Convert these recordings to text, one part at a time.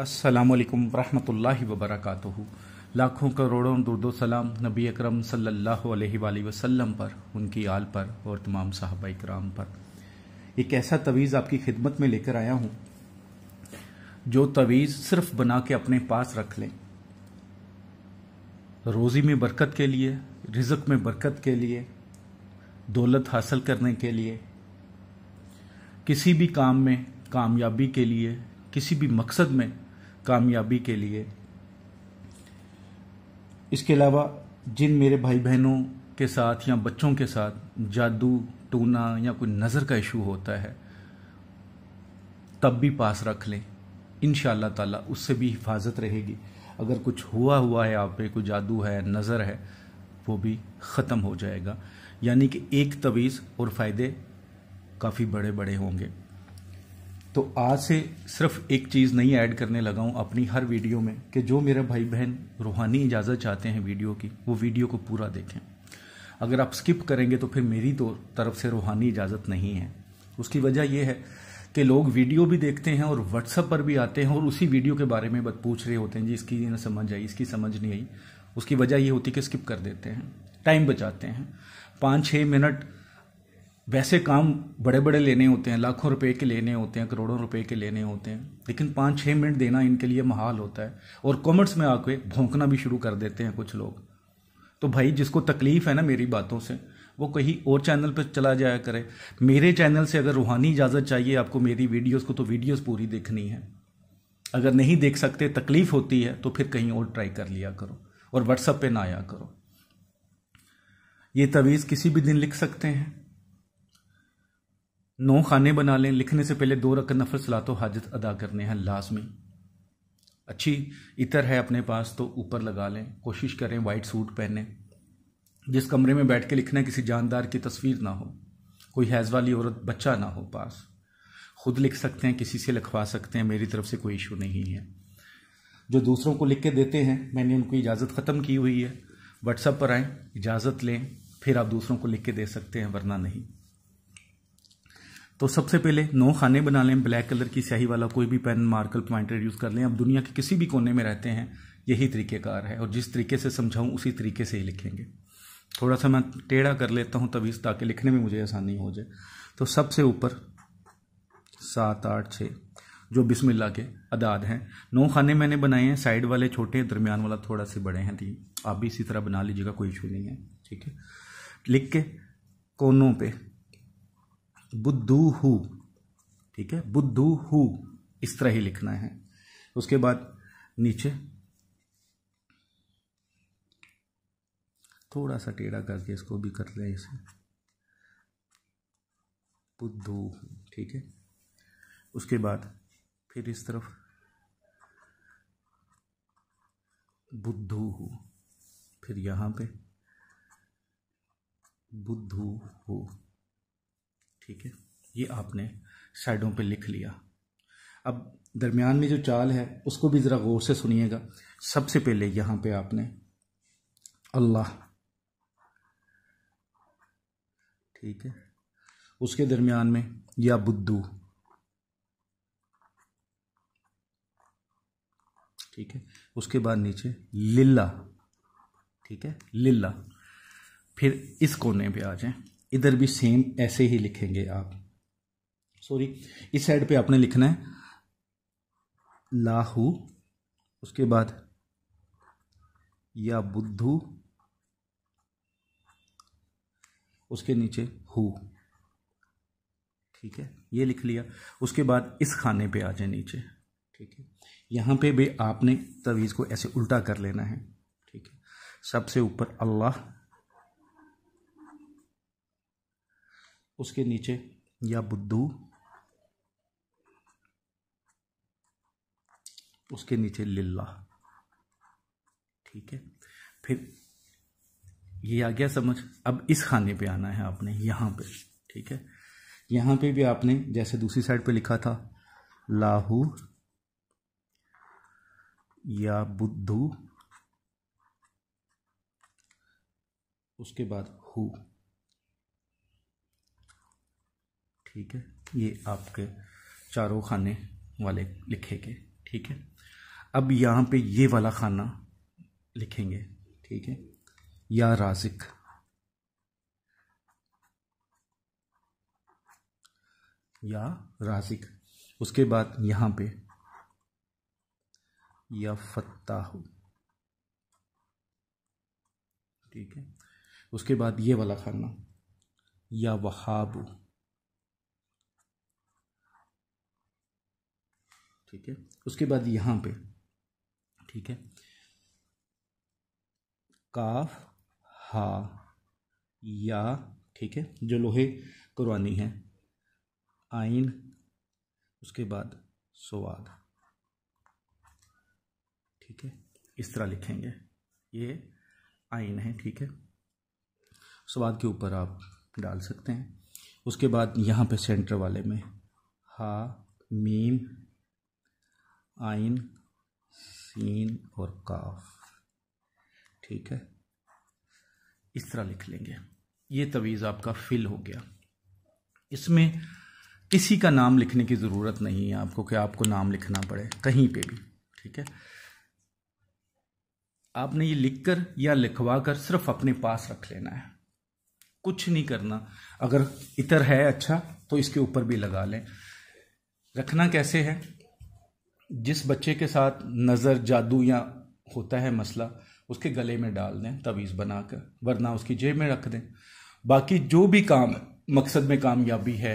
असलकम वरहमल वबरक लाखों करोड़ों दुर्दो सलाम नबी अकरम सल्लल्लाहु अलैहि पर उनकी आल पर और तमाम साहबा इक्राम पर एक ऐसा तवीज़ आपकी खिदमत में लेकर आया हूँ जो तवीज़ सिर्फ बना के अपने पास रख लें रोज़ी में बरकत के लिए रिजक में बरकत के लिए दौलत हासिल करने के लिए किसी भी काम में कामयाबी के लिए किसी भी मकसद में कामयाबी के लिए इसके अलावा जिन मेरे भाई बहनों के साथ या बच्चों के साथ जादू टूना या कोई नज़र का इशू होता है तब भी पास रख लें इन ताला उससे भी हिफाजत रहेगी अगर कुछ हुआ हुआ है आप पे कोई जादू है नज़र है वो भी ख़त्म हो जाएगा यानी कि एक तवीज़ और फ़ायदे काफ़ी बड़े बड़े होंगे तो आज से सिर्फ एक चीज़ नहीं ऐड करने लगा हूँ अपनी हर वीडियो में कि जो मेरा भाई बहन रूहानी इजाज़त चाहते हैं वीडियो की वो वीडियो को पूरा देखें अगर आप स्किप करेंगे तो फिर मेरी तो तरफ से रूहानी इजाज़त नहीं है उसकी वजह यह है कि लोग वीडियो भी देखते हैं और व्हाट्सअप पर भी आते हैं और उसी वीडियो के बारे में बत पूछ रहे होते हैं जी इसकी ना समझ आई इसकी समझ नहीं आई उसकी वजह ये होती कि स्किप कर देते हैं टाइम बचाते हैं पाँच छः मिनट वैसे काम बड़े बड़े लेने होते हैं लाखों रुपए के लेने होते हैं करोड़ों रुपए के लेने होते हैं लेकिन पाँच छः मिनट देना इनके लिए महाल होता है और कॉमेंट्स में आके भोंकना भी शुरू कर देते हैं कुछ लोग तो भाई जिसको तकलीफ है ना मेरी बातों से वो कहीं और चैनल पर चला जाया करे मेरे चैनल से अगर रूहानी इजाज़त चाहिए आपको मेरी वीडियोज़ को तो वीडियोज़ पूरी देखनी है अगर नहीं देख सकते तकलीफ होती है तो फिर कहीं और ट्राई कर लिया करो और व्हाट्सअप पे ना आया करो ये तवीज़ किसी भी दिन लिख सकते हैं नौ खाने बना लें लिखने से पहले दो रकत नफल सलातो हाजत अदा करने हैं लाजमी अच्छी इतर है अपने पास तो ऊपर लगा लें कोशिश करें वाइट सूट पहने जिस कमरे में बैठ के लिखना किसी जानदार की तस्वीर ना हो कोई हैज़ वाली औरत बच्चा ना हो पास खुद लिख सकते हैं किसी से लिखवा सकते हैं मेरी तरफ से कोई इशू नहीं है जो दूसरों को लिख के देते हैं मैंने उनको इजाज़त ख़त्म की हुई है व्हाट्सएप पर आएँ इजाज़त लें फिर आप दूसरों को लिख के दे सकते हैं वरना नहीं तो सबसे पहले नौ खाने बना लें ब्लैक कलर की स्याही वाला कोई भी पेन मार्कल पॉइंटर यूज़ कर लें आप दुनिया के किसी भी कोने में रहते हैं यही तरीक़ेकार है और जिस तरीके से समझाऊँ उसी तरीके से ही लिखेंगे थोड़ा सा मैं टेढ़ा कर लेता हूँ तभी ताकि लिखने में मुझे आसानी हो जाए तो सबसे ऊपर सात आठ छः जो बिस्मिल्लाह के अदाद हैं नौ खाने मैंने बनाए हैं साइड वाले छोटे हैं दरमियान वाला थोड़ा से बड़े हैं तीन आप भी इसी तरह बना लीजिएगा कोई इशू नहीं है ठीक है लिख के कोनों पे बुद्धू हु ठीक है बुद्धू हु इस तरह ही लिखना है उसके बाद नीचे थोड़ा सा टेढ़ा करके इसको भी कर लें इसे बुद्धू ठीक है उसके बाद फिर इस तरफ बुद्धू हो फिर यहां पे बुद्धू हो ठीक है ये आपने साइडों पे लिख लिया अब दरमियान में जो चाल है उसको भी ज़रा गौर से सुनिएगा सबसे पहले यहाँ पे आपने अल्लाह ठीक है उसके दरमियान में या बुद्धू ठीक है उसके बाद नीचे लिल्ला ठीक है लिल्ला फिर इस कोने पे आ जाएं इधर भी सेम ऐसे ही लिखेंगे आप सॉरी इस साइड पे आपने लिखना है लाहू उसके बाद या बुद्धू उसके नीचे हु ठीक है ये लिख लिया उसके बाद इस खाने पे आ जाए नीचे ठीक है यहाँ पे भी आपने तवीज़ को ऐसे उल्टा कर लेना है ठीक है सबसे ऊपर अल्लाह उसके नीचे या बुद्धू उसके नीचे लिल्ला ठीक है फिर ये आ गया समझ अब इस खाने पे आना है आपने यहां पे ठीक है यहां पे भी आपने जैसे दूसरी साइड पे लिखा था लाहू या बुद्धू उसके बाद हु ठीक है ये आपके चारों खाने वाले लिखेंगे ठीक है अब यहाँ पे ये वाला खाना लिखेंगे ठीक है या राजिक या राजिक उसके बाद यहाँ पे या फत्ताह ठीक है उसके बाद ये वाला खाना या वहाबू ठीक है उसके बाद यहाँ पे ठीक है काफ हा या ठीक है जो लोहे कुरानी है आइन उसके बाद स्वाद ठीक है इस तरह लिखेंगे ये आइन है ठीक है स्वाद के ऊपर आप डाल सकते हैं उसके बाद यहाँ पे सेंटर वाले में हा मीम आइन सीन और काफ ठीक है इस तरह लिख लेंगे ये तवीज़ आपका फिल हो गया इसमें किसी का नाम लिखने की ज़रूरत नहीं है आपको कि आपको नाम लिखना पड़े कहीं पे भी ठीक है आपने ये लिखकर या लिखवा कर सिर्फ अपने पास रख लेना है कुछ नहीं करना अगर इतर है अच्छा तो इसके ऊपर भी लगा लें रखना कैसे है जिस बच्चे के साथ नज़र जादू या होता है मसला उसके गले में डाल दें तवीज़ बनाकर वरना उसकी जेब में रख दें बाकी जो भी काम मकसद में कामयाबी है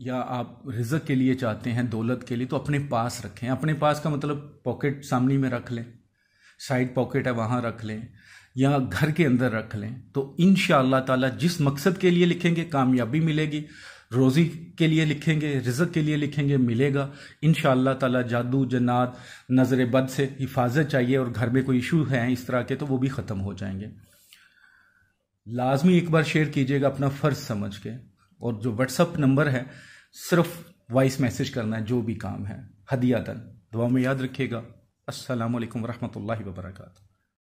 या आप रिजक के लिए चाहते हैं दौलत के लिए तो अपने पास रखें अपने पास का मतलब पॉकेट सामने में रख लें साइड पॉकेट है वहाँ रख लें या घर के अंदर रख लें तो इन ताला जिस मकसद के लिए लिखेंगे कामयाबी मिलेगी रोज़ी के लिए लिखेंगे रिजक के लिए लिखेंगे मिलेगा इन ताला जादू जन्नात नज़र बद से हिफाजत चाहिए और घर में कोई इशू हैं इस तरह के तो वो भी ख़त्म हो जाएंगे लाजमी एक बार शेयर कीजिएगा अपना फ़र्ज समझ के और जो व्हाट्सअप नंबर है सिर्फ वॉइस मैसेज करना है जो भी काम है हदियातन दुआ में याद रखिएगा असलकम वरहमल वर्का